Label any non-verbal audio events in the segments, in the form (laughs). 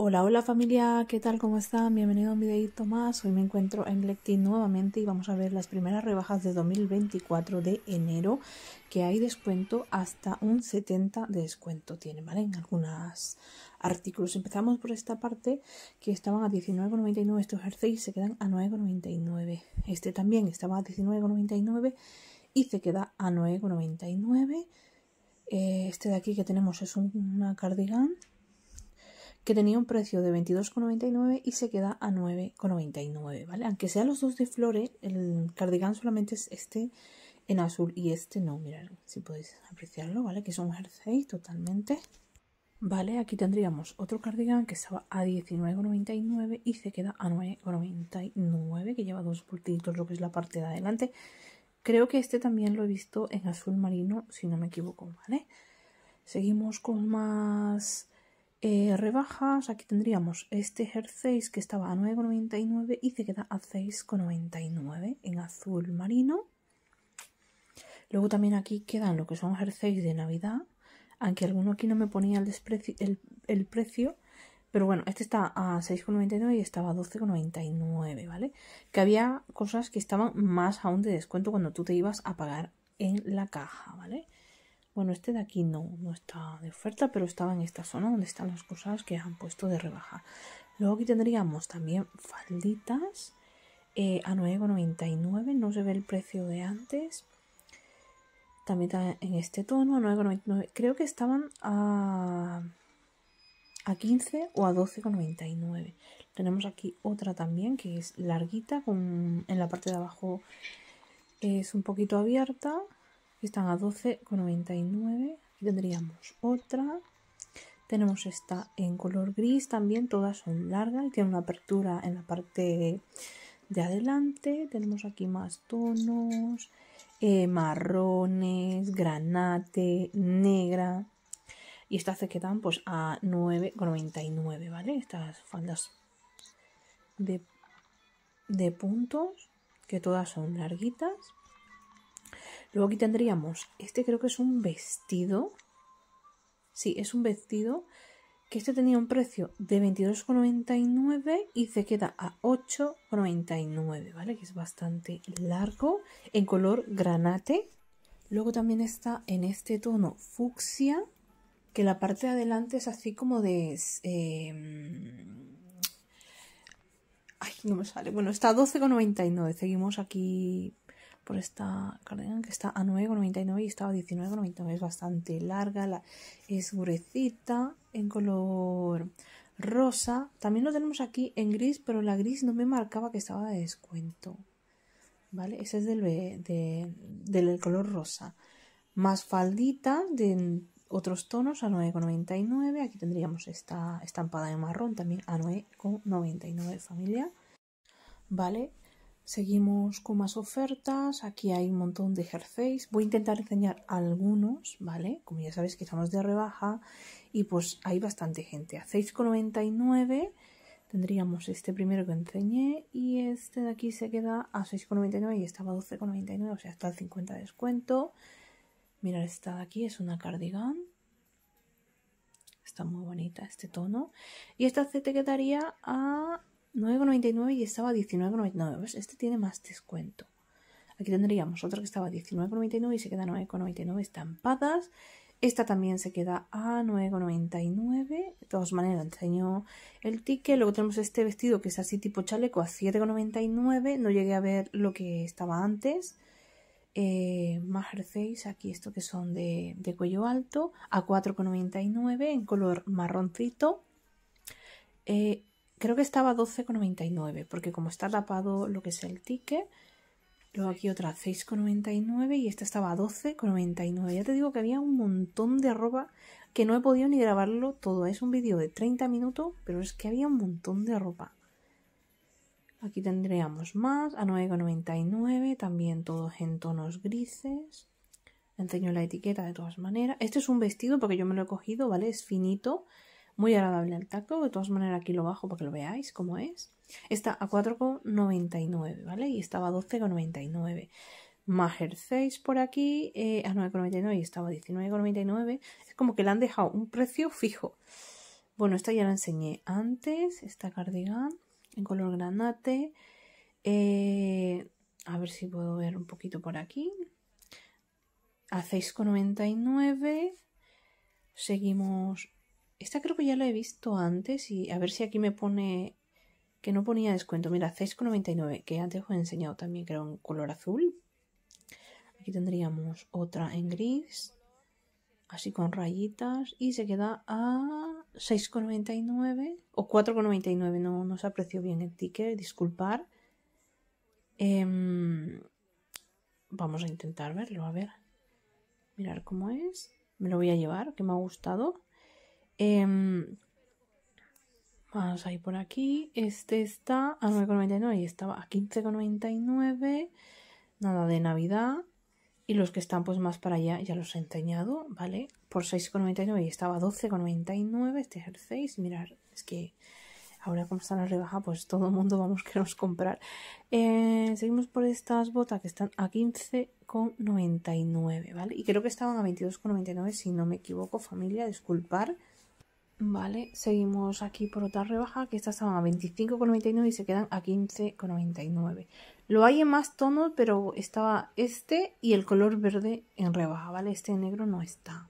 Hola, hola familia, ¿qué tal? ¿Cómo están? Bienvenido a un videito más. Hoy me encuentro en Lectin nuevamente y vamos a ver las primeras rebajas de 2024 de enero que hay descuento hasta un 70 de descuento tiene, ¿vale? En algunos artículos. Empezamos por esta parte que estaban a 19,99 estos y se quedan a 9,99. Este también estaba a 19,99 y se queda a 9,99. Eh, este de aquí que tenemos es una cardigan que tenía un precio de 22,99 y se queda a 9,99, ¿vale? Aunque sean los dos de flores, el cardigan solamente es este en azul y este no, mirad, si podéis apreciarlo, ¿vale? Que es un jersey totalmente. Vale, aquí tendríamos otro cardigan que estaba a 19,99 y se queda a 9,99, que lleva dos puntitos lo que es la parte de adelante. Creo que este también lo he visto en azul marino, si no me equivoco, ¿vale? Seguimos con más eh, rebajas, aquí tendríamos este jersey que estaba a 9,99 y se queda a 6,99 en azul marino. Luego también aquí quedan lo que son jerseys de Navidad, aunque alguno aquí no me ponía el, el precio, pero bueno, este está a 6,99 y estaba a 12,99, ¿vale? Que había cosas que estaban más aún de descuento cuando tú te ibas a pagar en la caja, ¿vale? Bueno, este de aquí no, no está de oferta, pero estaba en esta zona donde están las cosas que han puesto de rebaja. Luego aquí tendríamos también falditas eh, a 9,99, no se ve el precio de antes. También está en este tono a 9,99. Creo que estaban a, 15 o a 12,99. Tenemos aquí otra también que es larguita, en la parte de abajo es un poquito abierta están a 12,99. Tendríamos otra. Tenemos esta en color gris también, todas son largas y tiene una apertura en la parte de adelante. Tenemos aquí más tonos, eh, marrones, granate, negra. Y estas se quedan pues a 9,99, ¿vale? Estas faldas de, de puntos, que todas son larguitas. Luego aquí tendríamos, este creo que es un vestido. Sí, es un vestido que este tenía un precio de 22,99 y se queda a 8,99, ¿vale? Que es bastante largo, en color granate. Luego también está en este tono fucsia, que la parte de adelante es así como de... Em, ay, no me sale. Bueno, está a 12,99. Seguimos aquí por esta cardigan que está a 9,99 y estaba a 19,99. Es bastante larga, la, es gruesita, en color rosa. También lo tenemos aquí en gris, pero la gris no me marcaba que estaba de descuento. ¿Vale? Ese es del, del color rosa. Más faldita de otros tonos a 9,99. Aquí tendríamos esta estampada de marrón también a 9,99 familia. ¿Vale? Seguimos con más ofertas. Aquí hay un montón de jerseys. Voy a intentar enseñar algunos, ¿vale? Como ya sabéis que estamos de rebaja y pues hay bastante gente. A 6,99 tendríamos este primero que enseñé y este de aquí se queda a 6,99 y estaba a 12,99, o sea, está al 50 de descuento. Mirad esta de aquí, es una cardigan. Está muy bonita este tono. Y esta se te quedaría a 9,99 y estaba a 19,99. Este tiene más descuento. Aquí tendríamos otra que estaba a 19,99 y se queda a 9,99 estampadas. Esta también se queda a 9,99. De todas maneras, enseño el ticket. Luego tenemos este vestido que es así tipo chaleco a 7,99. No llegué a ver lo que estaba antes. Eh, más aquí esto que son de, cuello alto, a 4,99 en color marroncito. Eh, creo que estaba a 12,99 porque como está tapado lo que es el ticket luego aquí otra 6,99 y esta estaba a 12,99 ya te digo que había un montón de ropa que no he podido ni grabarlo todo es un vídeo de 30 minutos pero es que había un montón de ropa aquí tendríamos más a 9,99 también todos en tonos grises enseño la etiqueta de todas maneras este es un vestido porque yo me lo he cogido vale es finito muy agradable el tacto, de todas maneras aquí lo bajo para que lo veáis cómo es. Está a 4,99, ¿vale? Y estaba a 12,99. Más 6 por aquí eh, a 9,99 y estaba a 19,99. Es como que le han dejado un precio fijo. Bueno, esta ya la enseñé antes, esta cardigan en color granate. Eh, a ver si puedo ver un poquito por aquí. A 6,99. Seguimos esta creo que ya la he visto antes y a ver si aquí me pone que no ponía descuento. Mira, 6,99, que antes os he enseñado también, creo, un color azul. Aquí tendríamos otra en gris, así con rayitas, y se queda a 6,99 o 4,99. No, no se apreció bien el ticket, disculpar. Em, vamos a intentar verlo, a ver. Mirar cómo es. Me lo voy a llevar, que me ha gustado. Em, vamos a ir por aquí. Este está a 9,99 y estaba a 15,99. Nada de Navidad. Y los que están pues más para allá ya los he enseñado, ¿vale? Por 6,99 y estaba a 12,99 este jersey. mirad es que ahora como está la rebaja, pues todo el mundo vamos que nos comprar. Eh, seguimos por estas botas que están a 15,99, ¿vale? Y creo que estaban a 22,99 si no me equivoco, familia, disculpar. Vale, seguimos aquí por otra rebaja que estas estaban a 25,99 y se quedan a 15,99. Lo hay en más tonos, pero estaba este y el color verde en rebaja, ¿vale? Este negro no está.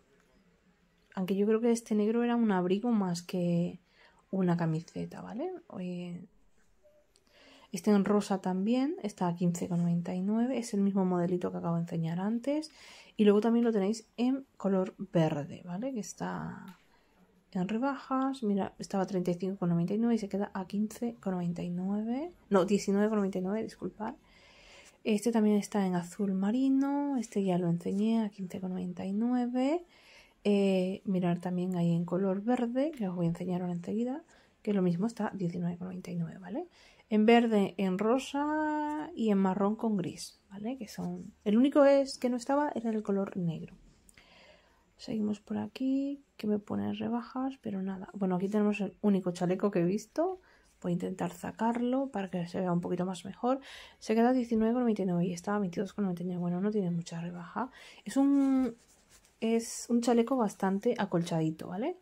Aunque yo creo que este negro era un abrigo más que una camiseta, ¿vale? Este en rosa también, está a 15,99, es el mismo modelito que acabo de enseñar antes. Y luego también lo tenéis en color verde, ¿vale? Que está en rebajas. Mira, estaba a 35,99 y se queda a 15,99. No, 19,99, disculpad. Este también está en azul marino. Este ya lo enseñé a 15,99. Eh, mirar también ahí en color verde, que os voy a enseñar ahora enseguida, que lo mismo está 19,99, ¿vale? En verde, en rosa y en marrón con gris, ¿vale? Que son... El único es que no estaba era el color negro. Seguimos por aquí, que me pone rebajas, pero nada. Bueno, aquí tenemos el único chaleco que he visto. Voy a intentar sacarlo para que se vea un poquito más mejor. Se queda 19,99 y estaba 22,99. Bueno, no tiene mucha rebaja. Es un, es un chaleco bastante acolchadito, ¿vale?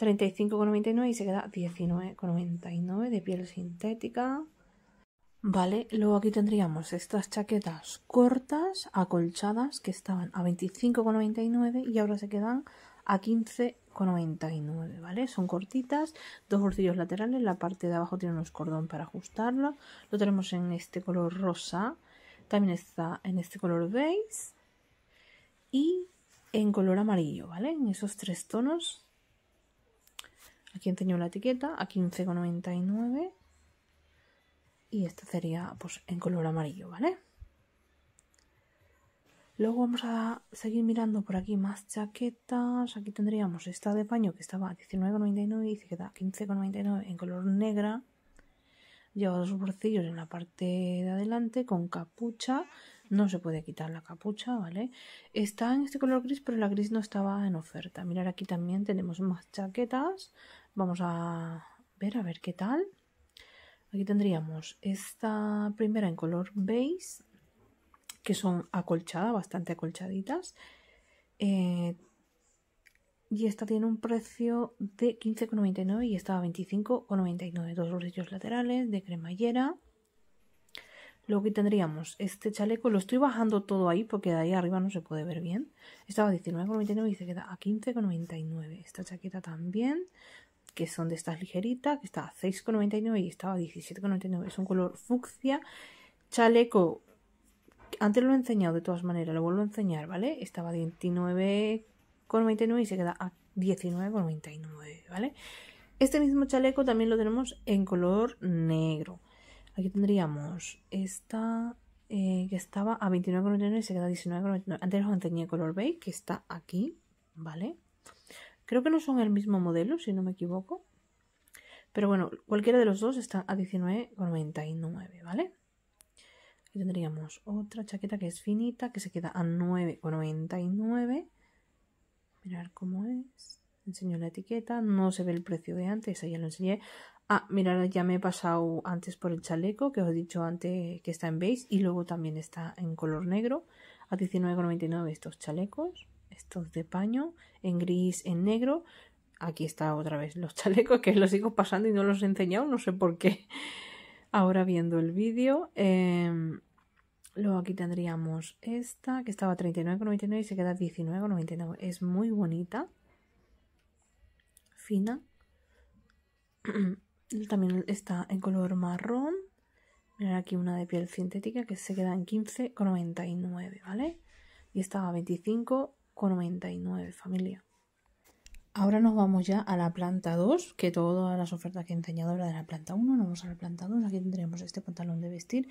35,99 y se queda 19,99 de piel sintética. Vale, luego aquí tendríamos estas chaquetas cortas, acolchadas, que estaban a 25,99 y ahora se quedan a 15,99, ¿vale? Son cortitas, dos bolsillos laterales, la parte de abajo tiene unos cordón para ajustarlo. Lo tenemos en este color rosa, también está en este color beige y en color amarillo, ¿vale? En esos tres tonos. Aquí enseño la etiqueta a 15,99 y esto sería pues en color amarillo, ¿vale? Luego vamos a seguir mirando por aquí más chaquetas. Aquí tendríamos esta de paño que estaba a 19,99 y que queda 15,99 en color negra. Lleva dos bolsillos en la parte de adelante con capucha. No se puede quitar la capucha, ¿vale? Está en este color gris, pero la gris no estaba en oferta. Mirar aquí también tenemos más chaquetas. Vamos a ver, a ver qué tal. Aquí tendríamos esta primera en color beige, que son acolchadas, bastante acolchaditas. Eh, y esta tiene un precio de 15,99 y esta a 25,99. Dos bolsillos laterales de cremallera. Luego aquí tendríamos este chaleco, lo estoy bajando todo ahí porque de ahí arriba no se puede ver bien. Estaba a 19,99 y se queda a 15,99. Esta chaqueta también que son de estas ligeritas, que está a 6,99 y estaba a 17,99. Es un color fucsia. Chaleco, antes lo he enseñado de todas maneras, lo vuelvo a enseñar, ¿vale? Estaba a 29,99 y se queda a 19,99, ¿vale? Este mismo chaleco también lo tenemos en color negro. Aquí tendríamos esta eh, que estaba a 29,99 y se queda a 19,99. Antes lo enseñé color beige, que está aquí, ¿vale? Creo que no son el mismo modelo, si no me equivoco. Pero bueno, cualquiera de los dos está a 19,99, ¿vale? Aquí tendríamos otra chaqueta que es finita, que se queda a 9,99. Mirar cómo es. Enseño la etiqueta, no se ve el precio de antes, ahí ya lo enseñé. Ah, mirad, ya me he pasado antes por el chaleco, que os he dicho antes que está en beige y luego también está en color negro. A 19,99 estos chalecos estos de paño, en gris, en negro. Aquí está otra vez los (laughs) chalecos que los sigo pasando y no los he enseñado, no sé por qué. Ahora viendo el vídeo. Em, luego aquí tendríamos esta que estaba 39,99 y se queda 19,99. Es muy bonita. Fina. (clears throat) También está en color marrón. Mirad aquí una de piel sintética que se queda en 15,99, ¿vale? Y estaba a 25 con 99, familia. Ahora nos vamos ya a la planta 2, que todas las ofertas que he enseñado eran de la planta 1, nos vamos a la planta 2, aquí tendremos este pantalón de vestir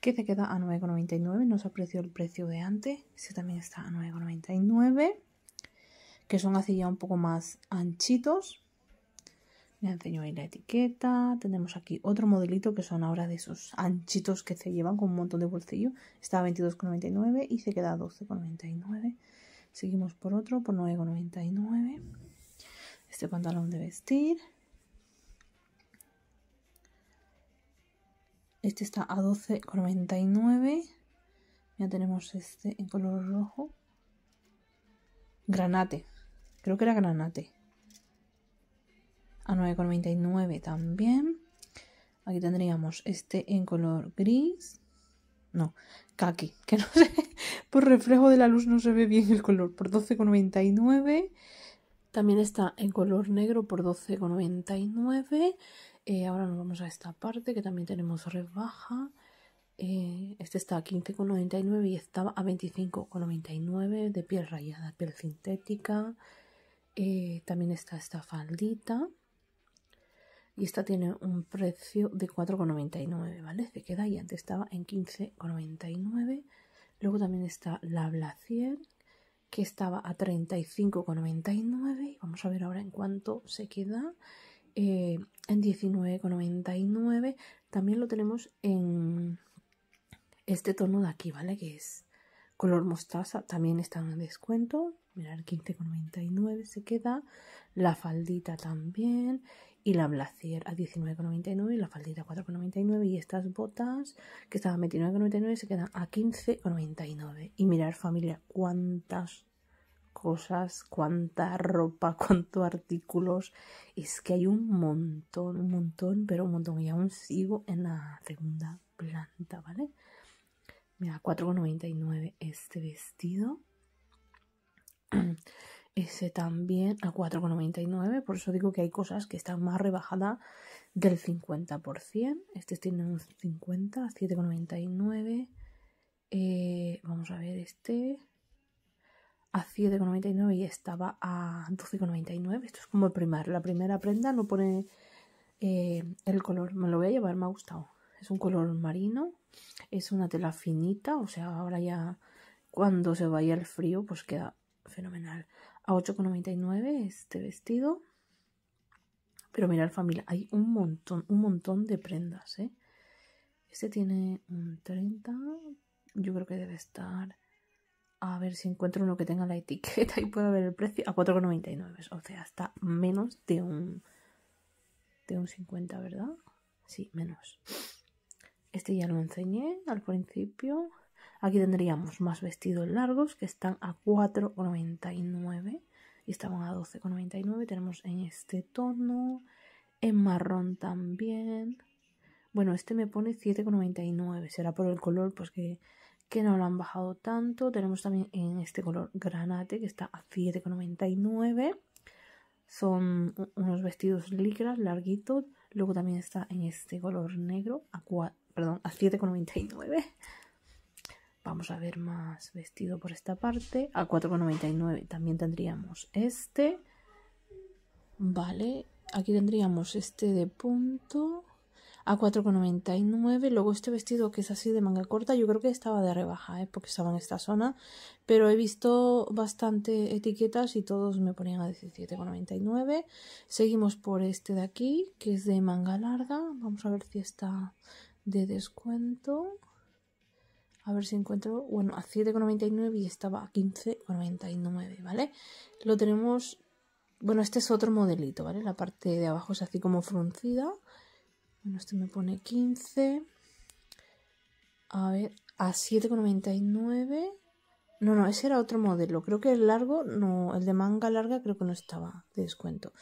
que se queda a 9,99, nos apreció el precio de antes, este también está a 9,99, que son así ya un poco más anchitos. Me enseño ahí la etiqueta, tenemos aquí otro modelito que son ahora de esos anchitos que se llevan con un montón de bolsillo, está a 22,99 y se queda a 12,99. Seguimos por otro por 9,99. Este pantalón de vestir. Este está a 12,99. Ya tenemos este en color rojo. Granate. Creo que era granate. A 9,99 también. Aquí tendríamos este en color gris no, kaki, (laughs) que no sé, por reflejo de la luz no se ve bien el color, por 12,99. También está en color negro por 12,99. Eh, ahora nos vamos a esta parte que también tenemos rebaja. Eh, este está a 15,99 y estaba a 25,99 de piel rayada, piel sintética. Eh, también está esta faldita y esta tiene un precio de 4,99, ¿vale? Se queda y antes estaba en 15,99. Luego también está la Blacier, que estaba a 35,99. Vamos a ver ahora en cuánto se queda. Eh, en 19,99. También lo tenemos en este tono de aquí, ¿vale? Que es color mostaza. También está en descuento. Mirad, 15,99 se queda. La faldita también y la Blazer a 19,99, y la faldita a 4,99 y estas botas que estaban a 29,99 se quedan a 15,99. Y mirar familia, cuántas cosas, cuánta ropa, (laughs) cuántos artículos. Es que hay un montón, un montón, pero un montón. Y aún sigo en la segunda planta, ¿vale? Mira, 4,99 este vestido. (clears throat) ese también a 4,99. Por eso digo que hay cosas que están más rebajadas del 50%. Este tiene un 50, 7,99. Eh, vamos a ver este a 7,99 y estaba a 12,99. Esto es como el primer. La primera prenda no pone eh, el color. Me lo voy a llevar, me ha gustado. Es un color marino. Es una tela finita. O sea, ahora ya cuando se vaya el frío, pues queda fenomenal a 8,99 este vestido. Pero mirad familia, hay un montón, un montón de prendas, ¿eh? Este tiene un 30, yo creo que debe estar... A ver si encuentro uno que tenga la etiqueta y pueda ver el precio a 4,99. O sea, está menos de un... De un 50, ¿verdad? Sí, menos. Este ya lo enseñé al principio. Aquí tendríamos más vestidos largos que están a 4,99 y estaban a 12,99. Tenemos en este tono, en marrón también. Bueno, este me pone 7,99. Será por el color, pues, que, no lo han bajado tanto. Tenemos también en este color granate que está a 7,99. Son unos vestidos licras larguitos. Luego también está en este color negro a, perdón, a 7,99. Vamos a ver más vestido por esta parte. A 4,99 también tendríamos este. Vale, aquí tendríamos este de punto a 4,99. Luego este vestido que es así de manga corta, yo creo que estaba de rebaja, ¿eh? porque estaba en esta zona. Pero he visto bastante etiquetas y todos me ponían a 17,99. Seguimos por este de aquí, que es de manga larga. Vamos a ver si está de descuento. A ver si encuentro, bueno, a 7,99 y estaba a 15,99, ¿vale? Lo tenemos, bueno, este es otro modelito, ¿vale? La parte de abajo es así como fruncida. Bueno, este me pone 15. A ver, a 7,99. No, no, ese era otro modelo. Creo que el largo, no, el de manga larga creo que no estaba de descuento.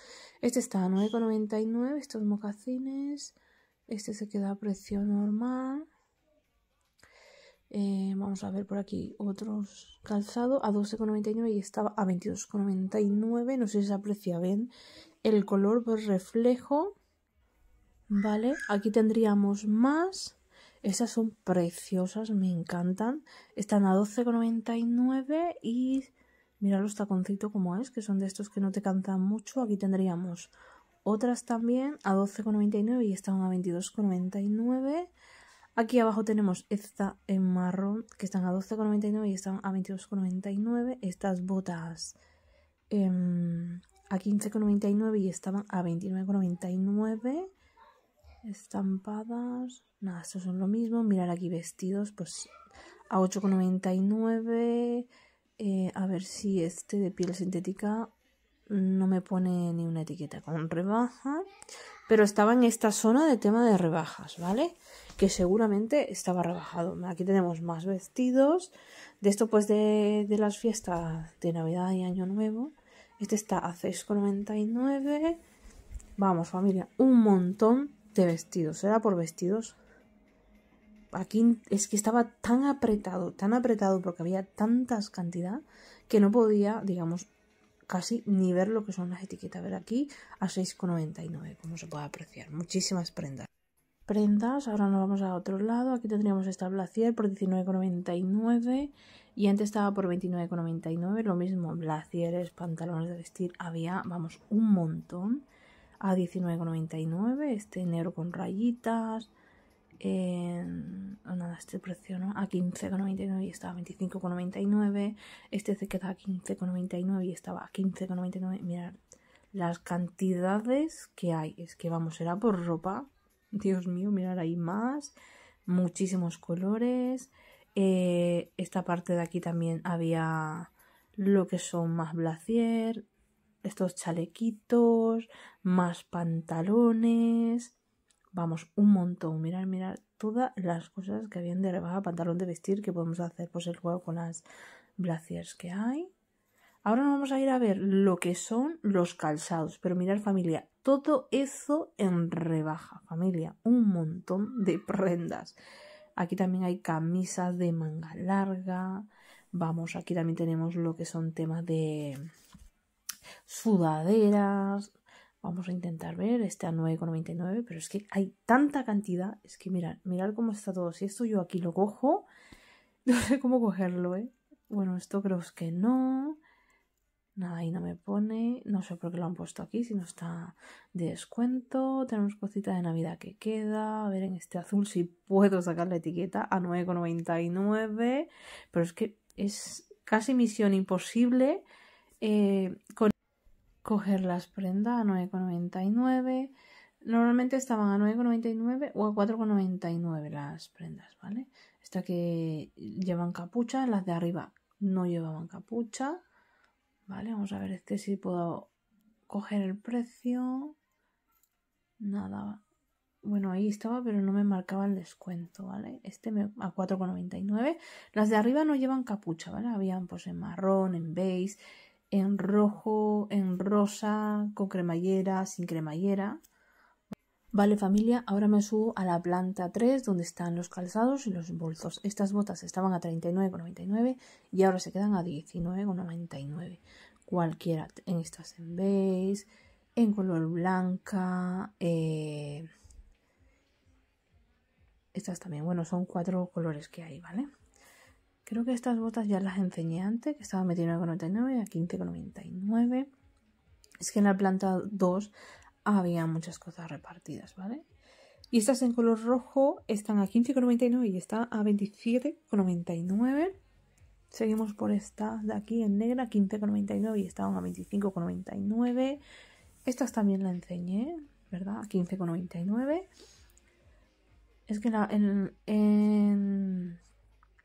Este está a 9,99, estos mocasines. Este se queda a precio normal. Eh, vamos a ver por aquí otros calzado a 12,99 y estaba a 22,99. No sé si se aprecia bien el color por pues, reflejo. Vale, aquí tendríamos más. Estas son preciosas, me encantan. Están a 12,99 y mira los taconcitos como es, que son de estos que no te cantan mucho. Aquí tendríamos otras también a 12,99 y estaban a 22,99. Aquí abajo tenemos esta en marrón, que están a 12,99 y están a 22,99. Estas botas em, a 15,99 y estaban a 29,99. Estampadas. Nada, estos son lo mismo. Mirar aquí vestidos, pues a 8,99. Eh, a ver si este de piel sintética no me pone ni una etiqueta con rebaja, pero estaba en esta zona de tema de rebajas, ¿vale? Que seguramente estaba rebajado. Aquí tenemos más vestidos. De esto, pues, de, las fiestas de Navidad y Año Nuevo. Este está a 6,99. Vamos, familia, un montón de vestidos. Era por vestidos. Aquí es que estaba tan apretado, tan apretado porque había tantas cantidad que no podía, digamos, casi ni ver lo que son las etiquetas. Ver aquí a 6,99, como se puede apreciar. Muchísimas prendas. Prendas, ahora nos vamos a otro lado. Aquí tendríamos esta Blacier por 19,99 y antes estaba por 29,99. Lo mismo, Blacieres, pantalones de vestir, había, vamos, un montón. A 19,99, este negro con rayitas, eh, nada, este precio ¿no? a 15,99 y estaba a 25,99 este se queda a 15,99 y estaba a 15,99 mirad las cantidades que hay es que vamos, era por ropa Dios mío, mirad, hay más muchísimos colores eh, esta parte de aquí también había lo que son más blacier estos chalequitos, más pantalones, vamos, un montón. Mirar, mirar todas las cosas que habían de rebaja, pantalón de vestir, que podemos hacer pues el juego con las blazers que hay. Ahora nos vamos a ir a ver lo que son los calzados, pero mirar familia, todo eso en rebaja, familia, un montón de prendas. Aquí también hay camisas de manga larga. Vamos, aquí también tenemos lo que son temas de sudaderas, Vamos a intentar ver este a 9,99, pero es que hay tanta cantidad. Es que mirad, mirad cómo está todo. Si esto yo aquí lo cojo, (laughs) no sé cómo cogerlo, ¿eh? Bueno, esto creo que no. Nada, ahí no me pone. No sé por qué lo han puesto aquí, si no está de descuento. Tenemos cosita de Navidad que queda. A ver en este azul si puedo sacar la etiqueta a 9,99. Pero es que es casi misión imposible eh, con coger las prendas a 9,99. Normalmente estaban a 9,99 o a 4,99 las prendas, ¿vale? Esta que llevan capucha, las de arriba no llevaban capucha, ¿vale? Vamos a ver, este si puedo coger el precio. Nada. Bueno, ahí estaba, pero no me marcaba el descuento, ¿vale? Este a 4,99. Las de arriba no llevan capucha, ¿vale? Habían pues en marrón, en beige, en rojo, en rosa, con cremallera, sin cremallera. Vale familia, ahora me subo a la planta 3 donde están los calzados y los bolsos. Estas botas estaban a 39,99 y ahora se quedan a 19,99. Cualquiera, en estas en beige, en color blanca, eh, estas también, bueno, son cuatro colores que hay, ¿vale? Creo que estas botas ya las enseñé antes, que estaba 29,99 a 15,99. Es que en la planta 2 había muchas cosas repartidas, ¿vale? Y estas en color rojo están a 15,99 y están a 27,99. Seguimos por estas de aquí en negra, 15,99 y estaban a 25,99. Estas también las enseñé, ¿verdad? A 15,99. Es que en,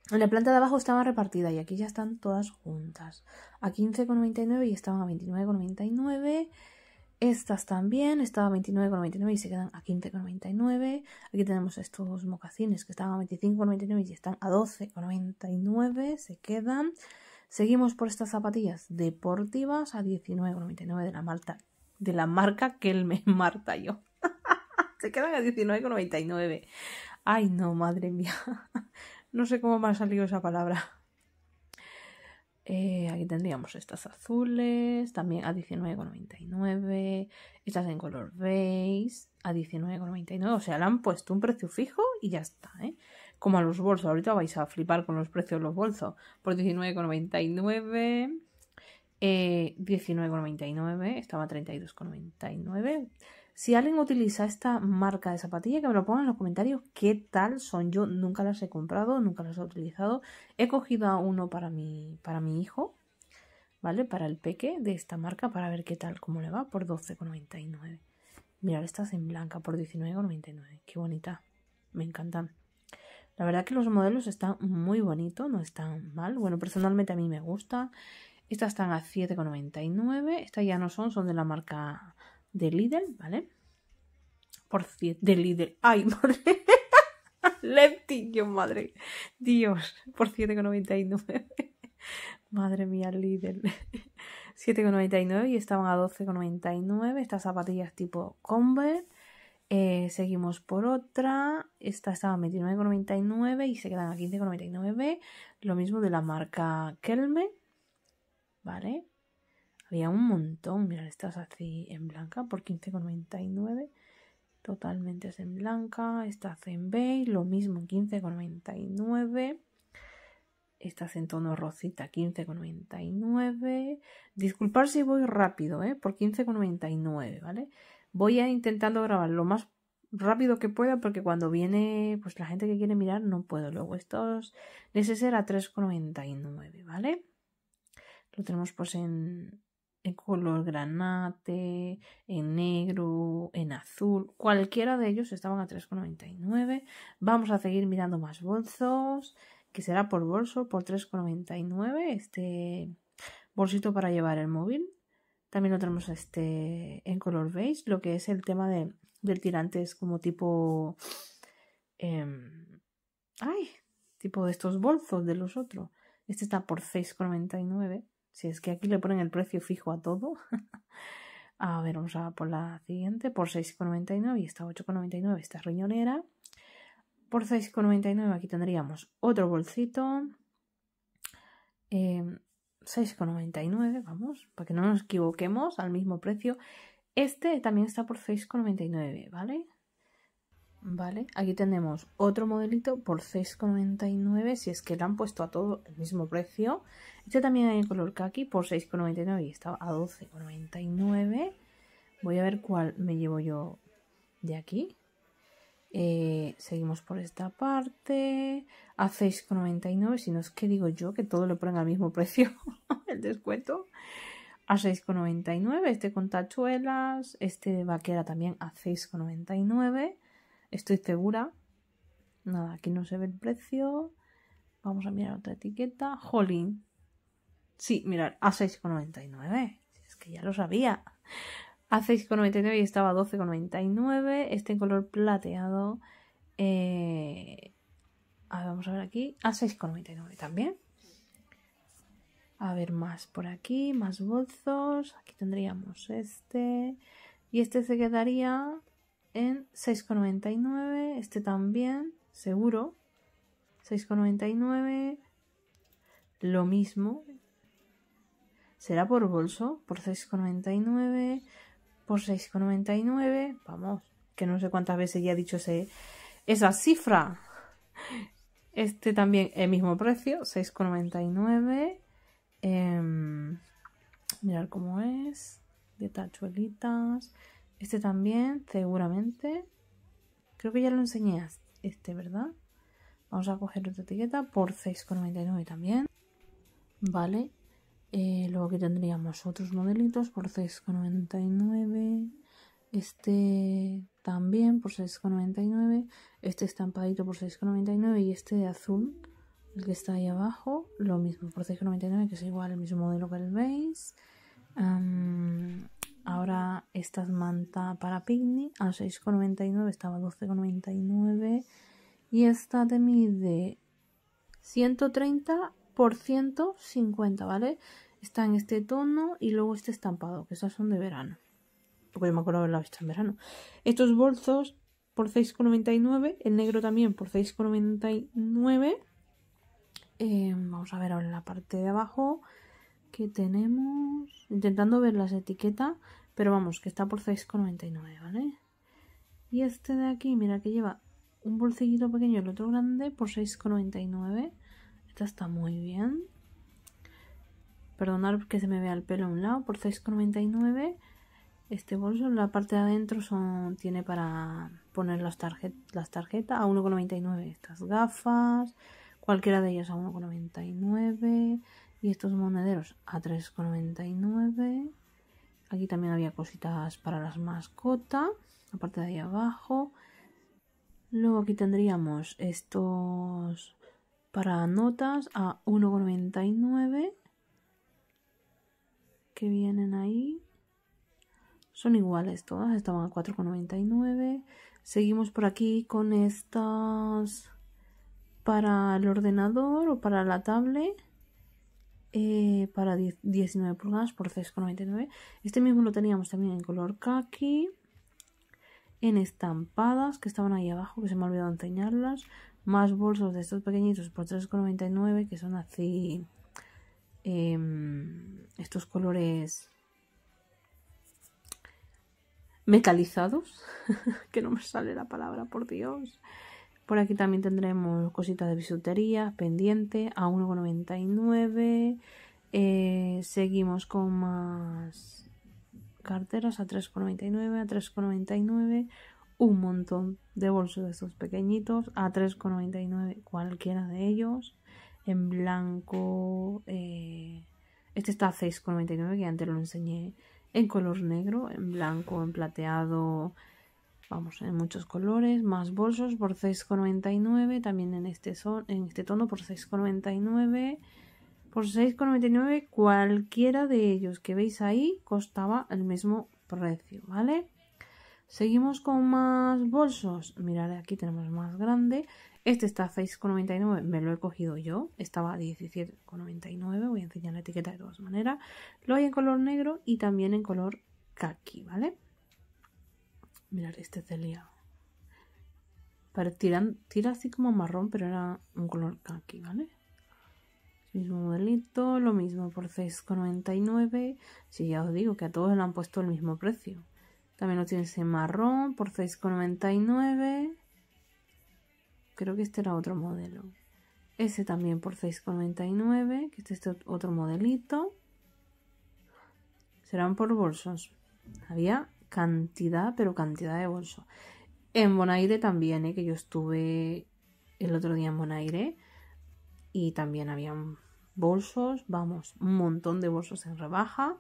en la planta de abajo estaba repartida y aquí ya están todas juntas. A 15,99 y estaban a 29,99. Estas también estaban a 29,99 y se quedan a 15,99. Aquí tenemos estos mocasines que estaban a 25,99 y están a 12,99. Se quedan. Seguimos por estas zapatillas deportivas a 19,99 de la marca, de la marca Marta yo. (laughs) se quedan a 19,99. Ay, no, madre mía. No sé cómo me ha salido esa palabra. (laughs) Eh, aquí tendríamos estas azules, también a 19,99. Estas en color beige, a 19,99. O sea, le han puesto un precio fijo y ya está, ¿eh? Como a los bolsos. Ahorita vais a flipar con los precios de los bolsos. Por 19,99. 19,99. Eh, estaba a 32,99. Si alguien utiliza esta marca de zapatilla, que me lo pongan en los comentarios qué tal son. Yo nunca las he comprado, nunca las he utilizado. He cogido a uno para mi, para mi hijo, ¿vale? Para el peque de esta marca, para ver qué tal, cómo le va, por 12,99. Mirad, estas en blanca, por 19,99. Qué bonita. Me encantan. La verdad que los modelos están muy bonitos, no están mal. Bueno, personalmente a mí me gustan. Estas están a 7,99. Estas ya no son, son de la marca de Lidl, ¿vale? Por 7... de Lidl. ¡Ay, madre! (laughs) yo madre. Dios, por 7,99. madre mía, Lidl. 7,99 y estaban a 12,99. Estas zapatillas tipo Converse. Eh, seguimos por otra. Esta estaba a 29,99 y se quedan a 15,99. Lo mismo de la marca Kelme. ¿Vale? Había un montón. Mira, estas así en blanca por 15,99. Totalmente es en blanca. Estás en beige, lo mismo, 15,99. Estás en tono rosita, 15,99. Disculpar si voy rápido, ¿eh? Por 15,99, ¿vale? Voy a intentando grabar lo más rápido que pueda porque cuando viene pues la gente que quiere mirar no puedo. Luego estos ese será 3,99, ¿vale? Lo tenemos pues en en color granate, en negro, en azul. Cualquiera de ellos estaban a 3,99. Vamos a seguir mirando más bolsos, que será por bolso, por 3,99. Este bolsito para llevar el móvil. También lo tenemos este en color beige, lo que es el tema de, del tirante es como tipo... Em, ¡Ay! Tipo de estos bolsos de los otros. Este está por 6,99. Si es que aquí le ponen el precio fijo a todo. (laughs) a ver, vamos a por la siguiente. Por 6,99 y esta 8,99, esta riñonera. Por 6,99 aquí tendríamos otro bolsito. 6,99, eh, vamos, para que no nos equivoquemos, al mismo precio. Este también está por 6,99, ¿vale? ¿Vale? Aquí tenemos otro modelito por 6,99 si es que lo han puesto a todo el mismo precio. Este también hay en color kaki por 6,99 y estaba a 12,99. Voy a ver cuál me llevo yo de aquí. Eh, seguimos por esta parte. A 6,99. Si no es que digo yo que todo lo ponen al mismo precio. (laughs) el descuento. A 6,99. Este con tachuelas. Este vaquera también a 6,99. Estoy segura. Nada, aquí no se ve el precio. Vamos a mirar otra etiqueta. Jolín. Sí, mirad, a 6,99. Es que ya lo sabía. A 6,99 y estaba a 12,99. Este en color plateado. Eh, a ver, vamos a ver aquí. A 6,99 también. A ver, más por aquí, más bolsos. Aquí tendríamos este. Y este se quedaría 6,99. Este también, seguro. 6,99. Lo mismo. Será por bolso, por 6,99. Por 6,99. Vamos, que no sé cuántas veces ya he dicho ese, esa cifra. Este también, el mismo precio, 6,99. Mirad em, mirar cómo es. De tachuelitas. Este también, seguramente. Creo que ya lo enseñé este, ¿verdad? Vamos a coger otra etiqueta por 6,99 también. Vale. Eh, luego aquí tendríamos otros modelitos por 6,99. Este también por 6,99. Este estampadito por 6,99. Y este de azul, el que está ahí abajo, lo mismo por 6,99, que es igual el mismo modelo que el veis. Ahora esta es manta para picnic a 6,99, estaba 12,99 y esta te mide 130 por 150, ¿vale? Está en este tono y luego este estampado, que estas son de verano. Porque yo me acuerdo haberla visto en verano. Estos bolsos por 6,99, el negro también por 6,99. Eh, vamos a ver ahora en la parte de abajo que tenemos. Intentando ver las etiquetas, pero vamos, que está por 6,99, ¿vale? Y este de aquí, mira que lleva un bolsillito pequeño y el otro grande por 6,99. Esta está muy bien. Perdonad que se me vea el pelo a un lado, por 6,99. Este bolso, la parte de adentro son, tiene para poner las, tarjetas las tarjetas a 1,99. Estas gafas, cualquiera de ellas a 1,99. Y estos monederos a 3,99. Aquí también había cositas para las mascotas. aparte de ahí abajo. Luego aquí tendríamos estos para notas a 1,99. Que vienen ahí. Son iguales todas. Estaban a 4,99. Seguimos por aquí con estas para el ordenador o para la tablet eh, para 19 pulgadas por 3,99. Este mismo lo teníamos también en color kaki, en estampadas que estaban ahí abajo, que se me ha olvidado enseñarlas. Más bolsos de estos pequeñitos por 3,99 que son así em, estos colores metalizados, (laughs) que no me sale la palabra, por Dios. Por aquí también tendremos cositas de bisutería pendiente a 1,99. Eh, seguimos con más carteras a 3,99, a 3,99. Un montón de bolsos de estos pequeñitos a 3,99 cualquiera de ellos. En blanco. Eh, este está a 6,99 que antes lo enseñé. En color negro, en blanco, en plateado, Vamos, en muchos colores, más bolsos por 6,99, también en este, en este tono por 6,99. Por 6,99 cualquiera de ellos que veis ahí costaba el mismo precio, ¿vale? Seguimos con más bolsos. Mirad, aquí tenemos más grande. Este está a 6,99. Me lo he cogido yo. Estaba a 17,99. Voy a enseñar la etiqueta de todas maneras. Lo hay en color negro y también en color kaki, ¿vale? Mirad, este Celia. Para, tiran, tira así como marrón, pero era un color aquí, ¿vale? Mismo modelito, lo mismo por 6,99. Si sí, ya os digo que a todos le han puesto el mismo precio. También lo tiene ese marrón por 6,99. Creo que este era otro modelo. Ese también por 6,99. Que este es otro modelito. Serán por bolsos. Había cantidad, pero cantidad de bolsos. En Bonaire también, ¿eh? que yo estuve el otro día en Bonaire y también habían bolsos, vamos, un montón de bolsos en rebaja.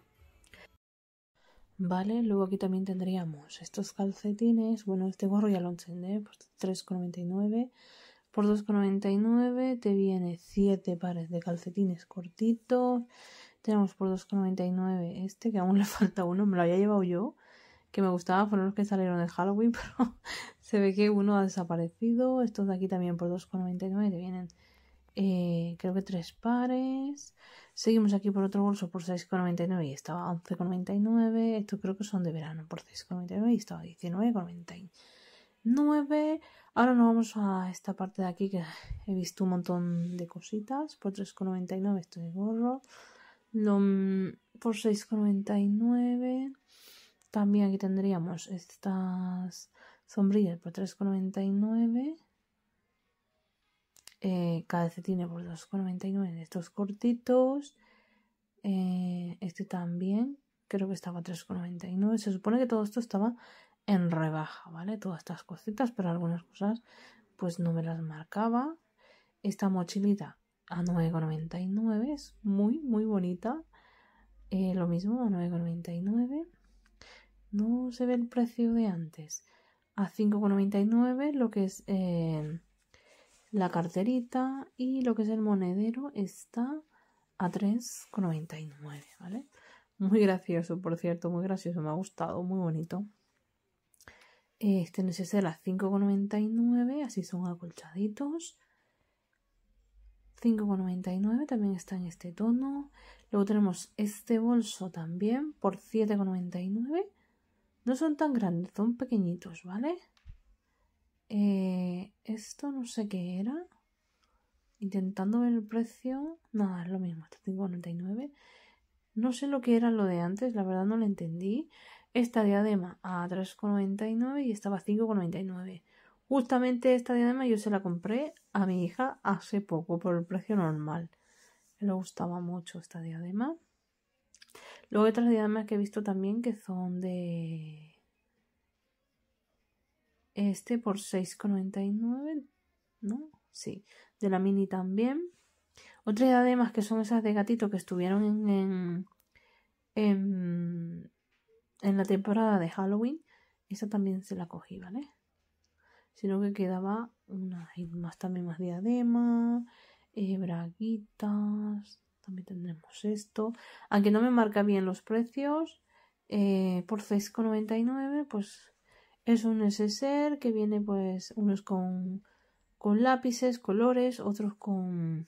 Vale, luego aquí también tendríamos estos calcetines, bueno, este gorro ya lo encendé, pues por 3,99. Por 2,99 te viene 7 pares de calcetines cortitos. Tenemos por 2,99 este, que aún le falta uno, me lo había llevado yo que me gustaban fueron los que salieron en Halloween, (laughs) pero se ve que uno ha desaparecido. Estos de aquí también por 2,99 Te vienen eh, creo que tres pares. Seguimos aquí por otro bolso por 6,99 y estaba 11,99. Estos creo que son de verano por 6,99 y estaba 19,99. Ahora nos vamos a esta parte de aquí que he visto un montón de cositas. Por 3,99 estoy gorro. por 6,99. También aquí tendríamos estas sombrillas por 3,99. Eh, tiene por 2,99 estos cortitos. Eh, este también, creo que estaba 3,99. Se supone que todo esto estaba en rebaja, ¿vale? Todas estas cositas, pero algunas cosas pues no me las marcaba. Esta mochilita a 9,99 es muy, muy bonita. Eh, lo mismo a 9,99. No se ve el precio de antes. A 5,99 lo que es eh, la carterita y lo que es el monedero está a 3,99, ¿vale? Muy gracioso, por cierto, muy gracioso, me ha gustado, muy bonito. Eh, este no sé si a 5,99, así son acolchaditos. 5,99 también está en este tono. Luego tenemos este bolso también por 7,99 no son tan grandes, son pequeñitos, ¿vale? Eh, esto no sé qué era. Intentando ver el precio. Nada, es lo mismo, hasta este 5,99. No sé lo que era lo de antes, la verdad no lo entendí. Esta diadema a 3,99 y estaba a 5,99. Justamente esta diadema yo se la compré a mi hija hace poco por el precio normal. Le gustaba mucho esta diadema. Luego otras diademas que he visto también que son de... Este por 6,99, ¿no? Sí, de la mini también. Otras diademas que son esas de gatito que estuvieron en, en, en, la temporada de Halloween. Esa también se la cogí, ¿vale? Sino que quedaba una, más también más diadema, eh, braguitas, también tendremos esto. Aunque no me marca bien los precios, eh, por 6,99 pues es un SSR que viene pues unos con, con lápices, colores, otros con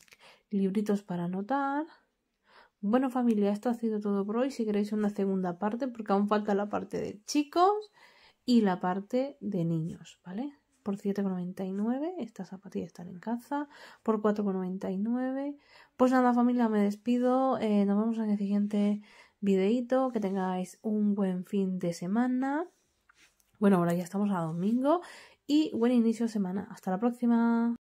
libritos para anotar. Bueno familia, esto ha sido todo por hoy. Si queréis una segunda parte, porque aún falta la parte de chicos y la parte de niños, ¿vale? Por 7,99 esta zapatilla están en casa. Por 4,99. Pues nada familia, me despido. Eh, nos vemos en el siguiente videito. Que tengáis un buen fin de semana. Bueno, ahora ya estamos a domingo. Y buen inicio de semana. Hasta la próxima.